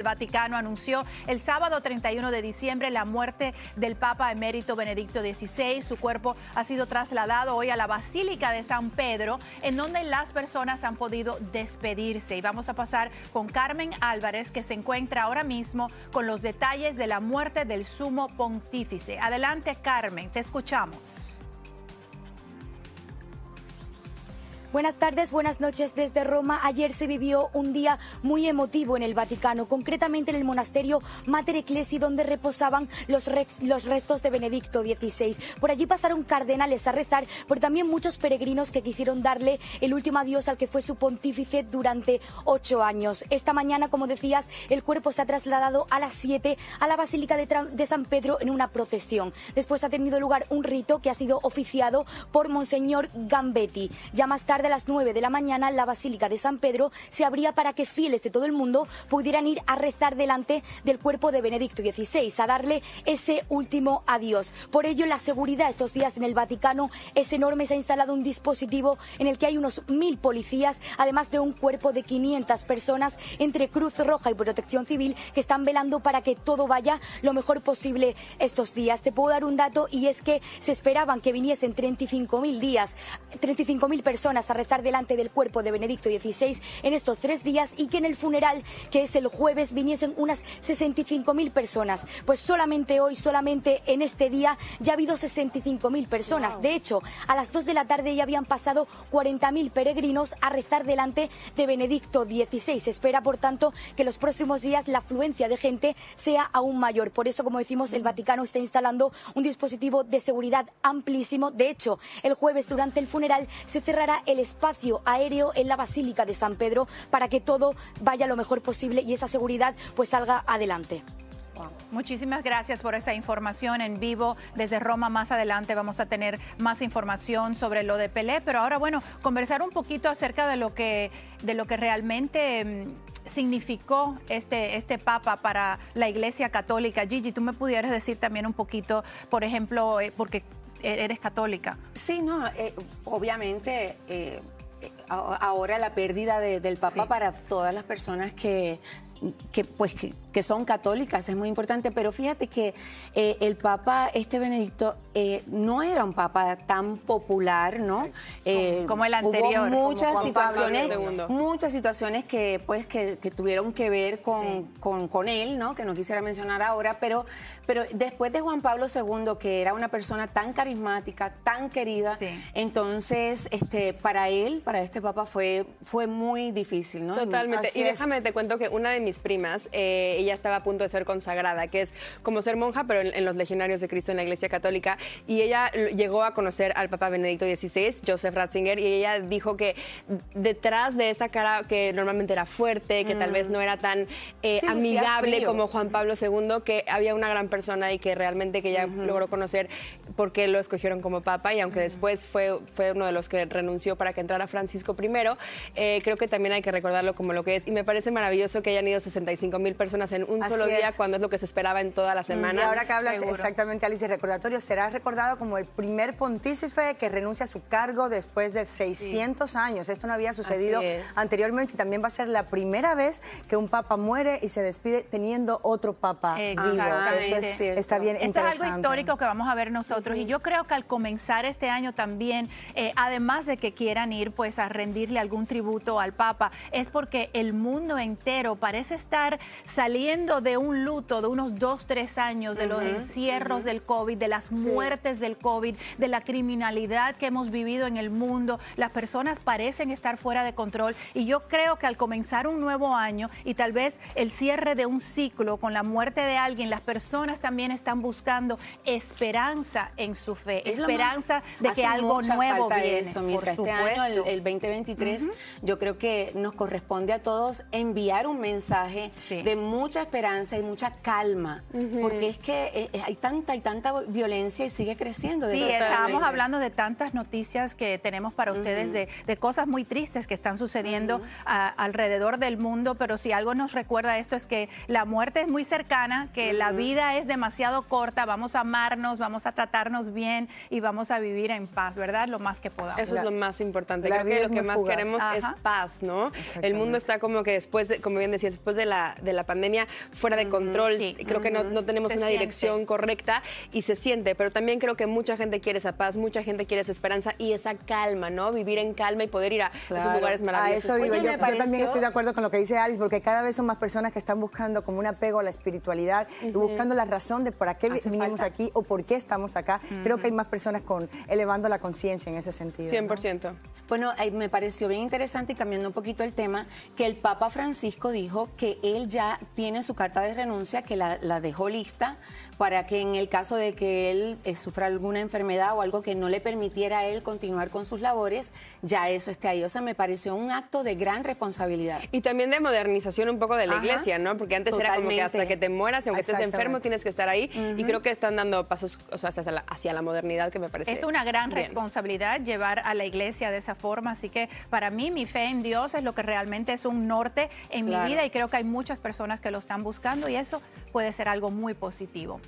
El Vaticano anunció el sábado 31 de diciembre la muerte del Papa emérito Benedicto XVI. Su cuerpo ha sido trasladado hoy a la Basílica de San Pedro, en donde las personas han podido despedirse. Y vamos a pasar con Carmen Álvarez, que se encuentra ahora mismo con los detalles de la muerte del sumo pontífice. Adelante, Carmen, te escuchamos. Buenas tardes, buenas noches desde Roma. Ayer se vivió un día muy emotivo en el Vaticano, concretamente en el monasterio Mater Ecclesi, donde reposaban los, los, restos de Benedicto XVI. Por allí pasaron cardenales a rezar, pero también muchos peregrinos que quisieron darle el último adiós al que fue su pontífice durante ocho años. Esta mañana, como decías, el cuerpo se ha trasladado a las siete a la Basílica de, de San Pedro en una procesión. Después ha tenido lugar un rito que ha sido oficiado por Monseñor Gambetti. Ya más tarde, de las 9 de la mañana, la Basílica de San Pedro se abría para que fieles de todo el mundo pudieran ir a rezar delante del cuerpo de Benedicto XVI, a darle ese último adiós. Por ello, la seguridad estos días en el Vaticano es enorme. Se ha instalado un dispositivo en el que hay unos mil policías, además de un cuerpo de 500 personas entre Cruz Roja y Protección Civil que están velando para que todo vaya lo mejor posible estos días. Te puedo dar un dato y es que se esperaban que viniesen 35.000 días, 35.000 personas a rezar delante del cuerpo de Benedicto XVI en estos tres días y que en el funeral, que es el jueves, viniesen unas 65.000 personas. Pues solamente hoy, solamente en este día, ya ha habido 65.000 personas. De hecho, a las 2 de la tarde ya habían pasado 40.000 peregrinos a rezar delante de Benedicto XVI. Se espera, por tanto, que los próximos días la afluencia de gente sea aún mayor. Por eso, como decimos, el mm. Vaticano está instalando un dispositivo de seguridad amplísimo. De hecho, el jueves durante el funeral se cerrará el espacio aéreo en la Basílica de San Pedro para que todo vaya lo mejor posible y esa seguridad pues salga adelante. Muchísimas gracias por esa información en vivo desde Roma. Más adelante vamos a tener más información sobre lo de Pelé, pero ahora bueno, conversar un poquito acerca de lo que de lo que realmente mm, significó este este papa para la Iglesia Católica. Gigi, tú me pudieras decir también un poquito, por ejemplo, eh, porque e-, eres católica. Sí, no, eh, obviamente eh, eh, ahora la pérdida del Papa para todas las personas que que, pues, que, son católicas, es muy importante, pero fíjate que eh, el Papa, este Benedicto, eh, no era un Papa tan popular, ¿no? Eh, como el anterior. Hubo muchas situaciones, muchas situaciones que, pues, que, tuvieron que ver con, con, él, ¿no? Que no quisiera mencionar ahora, pero, pero después de Juan Pablo II, que era una persona tan carismática, tan querida, entonces, este, para él, para este Papa fue, fue muy difícil, ¿no? Totalmente. y déjame, te cuento que una de mis mis primas, eh, ella estaba a punto de ser consagrada, que es como ser monja, pero en, los legionarios de Cristo en la Iglesia Católica. Y ella llegó a conocer al Papa Benedicto XVI, Joseph Ratzinger, y ella dijo que detrás de esa cara que normalmente era fuerte, que tal vez mm. no era tan eh, amigable como Juan Pablo II, que había una gran persona y que realmente que ella logró conocer por qué lo escogieron como Papa, y aunque después fue, fue uno de los que renunció para que entrara Francisco I, eh, creo que también hay que recordarlo como lo que es. Y me parece maravilloso que hayan ido 65 mil personas en un solo día, cuando es lo que se esperaba en toda la mm, semana. Y ahora que hablas exactamente, Alice, recordatorio, será recordado como el primer pontífice que renuncia a su cargo después de 600 años. Esto no había sucedido anteriormente y también va a ser la primera vez que un papa muere y se despide teniendo otro papa vivo. Eso es, es algo histórico que vamos a ver nosotros y yo creo que al comenzar este año también, eh, además de que quieran ir pues a rendirle algún tributo al papa, es porque el mundo entero parece estar saliendo de un luto de unos dos, tres años, de los encierros del COVID, de las muertes del COVID, de la criminalidad que hemos vivido en el mundo. Las personas parecen estar fuera de control y yo creo que al comenzar un nuevo año y tal vez el cierre de un ciclo con la muerte de alguien, las personas también están buscando esperanza en su fe, esperanza de que algo nuevo viene. Eso, este año, el, 2023, yo creo que nos corresponde a todos enviar un mensaje de mucha esperanza y mucha calma, porque es que eh, eh, hay tanta y tanta violencia y sigue creciendo. Sí, estábamos hablando de tantas noticias que tenemos para ustedes, de, cosas muy tristes que están sucediendo alrededor del mundo, pero si algo nos recuerda esto es que la muerte es muy cercana, que la vida es demasiado corta, vamos a amarnos, vamos a tratarnos bien y vamos a vivir en paz, ¿verdad? Lo más que podamos. Eso es lo más importante. Creo que lo que más queremos es paz, ¿no? El mundo está como que después, como bien decías, de la, de la pandemia fuera de control. Creo que no, no tenemos una dirección correcta y se siente, pero también creo que mucha gente quiere esa paz, mucha gente quiere esa esperanza y esa calma, ¿no? Vivir en calma y poder ir a esos lugares maravillosos. A eso yo, también estoy de acuerdo con lo que dice Alice, porque cada vez son más personas que están buscando como un apego a la espiritualidad y buscando la razón de para qué vivimos vinimos aquí o por qué estamos acá. Creo que hay más personas con elevando la conciencia en ese sentido. 100%. Bueno, me pareció bien interesante y cambiando un poquito el tema, que el Papa Francisco dijo que él ya tiene su carta de renuncia, que la, dejó lista para que en el caso de que él eh, sufra alguna enfermedad o algo que no le permitiera a él continuar con sus labores, ya eso esté ahí. O sea, me pareció un acto de gran responsabilidad. Y también de modernización un poco de la iglesia, ¿no? Porque antes era como que hasta que te mueras, aunque estés enfermo, tienes que estar ahí. Y creo que están dando pasos hacia, la, modernidad que me parece. Es una gran responsabilidad llevar a la iglesia de esa forma. Así que para mí, mi fe en Dios es lo que realmente es un norte en mi vida y creo que hay muchas personas que lo están buscando y eso puede ser algo muy positivo.